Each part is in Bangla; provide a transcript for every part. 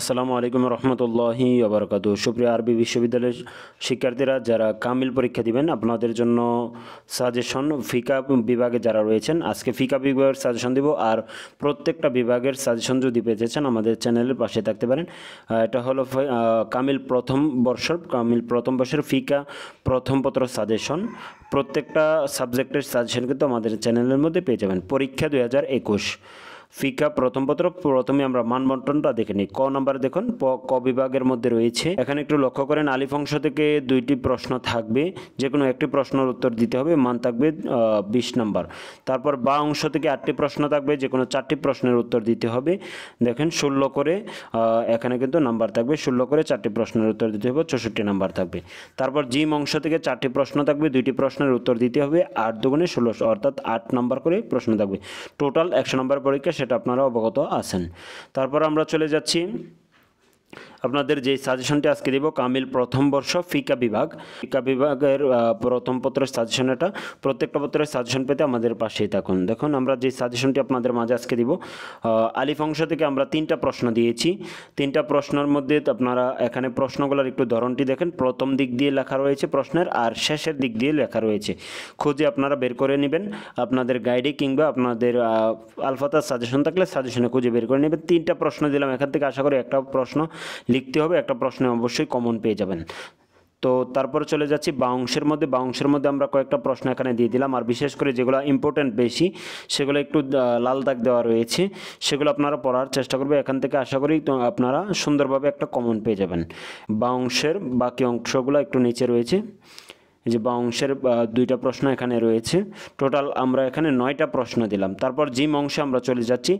আসসালামু আলাইকুম রহমতুল্লাহি আবরকাত সুপ্রিয় আরবি বিশ্ববিদ্যালয়ের শিক্ষার্থীরা যারা কামিল পরীক্ষা দিবেন আপনাদের জন্য সাজেশন ফিকা বিভাগে যারা রয়েছেন আজকে ফিকা বিভাগের সাজেশন দিব আর প্রত্যেকটা বিভাগের সাজেশন যদি পেতে চান আমাদের চ্যানেলের পাশে থাকতে পারেন এটা হলো কামিল প্রথম বর্ষর কামিল প্রথম বর্ষের ফিকা প্রথম পত্র সাজেশন প্রত্যেকটা সাবজেক্টের সাজেশন কিন্তু আমাদের চ্যানেলের মধ্যে পেয়ে যাবেন পরীক্ষা দুই ফিকা প্রথম পত্র প্রথমে আমরা মানবন্টনটা দেখে নিই ক নম্বরে দেখুন ক বিভাগের মধ্যে রয়েছে এখানে একটু লক্ষ্য করেন আলিফ অংশ থেকে দুইটি প্রশ্ন থাকবে যে কোনো একটি প্রশ্নের উত্তর দিতে হবে মান থাকবে বিশ নম্বর তারপর বা অংশ থেকে আটটি প্রশ্ন থাকবে যে কোনো চারটি প্রশ্নের উত্তর দিতে হবে দেখেন ষোলো করে এখানে কিন্তু নাম্বার থাকবে ষোলো করে চারটি প্রশ্নের উত্তর দিতে হবে চৌষট্টি নাম্বার থাকবে তারপর জিম অংশ থেকে চারটি প্রশ্ন থাকবে দুইটি প্রশ্নের উত্তর দিতে হবে আট দুগুণে ষোলোশো অর্থাৎ আট নাম্বার করে প্রশ্ন থাকবে টোটাল একশো নম্বর পরীক্ষা সেটা আপনারা অবগত আছেন তারপর আমরা চলে যাচ্ছি আপনাদের যে সাজেশনটি আজকে দিব কামিল প্রথম বর্ষ ফিকা বিভাগ ফিকা বিভাগের প্রথম পত্রের সাজেশন এটা প্রত্যেকটা পত্রের সাজেশন পেতে আমাদের পাশেই থাকুন দেখুন আমরা যে সাজেশনটি আপনাদের মাঝে আজকে দিব আলিফ অংশ থেকে আমরা তিনটা প্রশ্ন দিয়েছি তিনটা প্রশ্নের মধ্যে আপনারা এখানে প্রশ্নগুলোর একটু ধরনটি দেখেন প্রথম দিক দিয়ে লেখা রয়েছে প্রশ্নের আর শেষের দিক দিয়ে লেখা রয়েছে খুঁজে আপনারা বের করে নেবেন আপনাদের গাইডে কিংবা আপনাদের আলফাতার সাজেশন থাকলে সাজেশনে খুঁজে বের করে নেবেন তিনটা প্রশ্ন দিলাম এখান থেকে আশা করি একটা প্রশ্ন লিখতে হবে একটা প্রশ্নে অবশ্যই কমন পেয়ে যাবেন তো তারপরে চলে যাচ্ছি বা অংশের মধ্যে বা অংশের মধ্যে আমরা কয়েকটা প্রশ্ন এখানে দিয়ে দিলাম আর বিশেষ করে যেগুলো ইম্পর্ট্যান্ট বেশি সেগুলো একটু লাল দাগ দেওয়া রয়েছে সেগুলো আপনারা পড়ার চেষ্টা করবে এখান থেকে আশা করি আপনারা সুন্দরভাবে একটা কমন পেয়ে যাবেন বা অংশের বাকি অংশগুলো একটু নিচে রয়েছে যে বা অংশের দুইটা প্রশ্ন এখানে রয়েছে টোটাল আমরা এখানে নয়টা প্রশ্ন দিলাম তারপর জিম অংশে আমরা চলে যাচ্ছি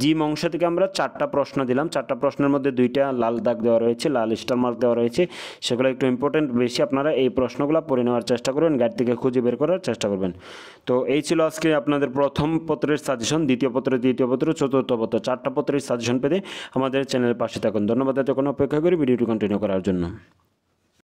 জিম অংশ থেকে আমরা চারটা প্রশ্ন দিলাম চারটা প্রশ্নের মধ্যে দুইটা লাল দাগ দেওয়া রয়েছে লাল স্টার মার্ক দেওয়া রয়েছে সেগুলো একটু ইম্পর্টেন্ট বেশি আপনারা এই প্রশ্নগুলো পড়ে নেওয়ার চেষ্টা করবেন গাইড থেকে খুঁজে বের করার চেষ্টা করবেন তো এই ছিল আজকে আপনাদের প্রথম পত্রের সাজেশন দ্বিতীয় পত্র তৃতীয় পত্র চতুর্থ পত্র চারটা পত্রের সাজেশন পেতে আমাদের চ্যানেলের পাশে থাকুন ধন্যবাদ এত কোনো অপেক্ষা করি ভিডিওটি কন্টিনিউ করার জন্য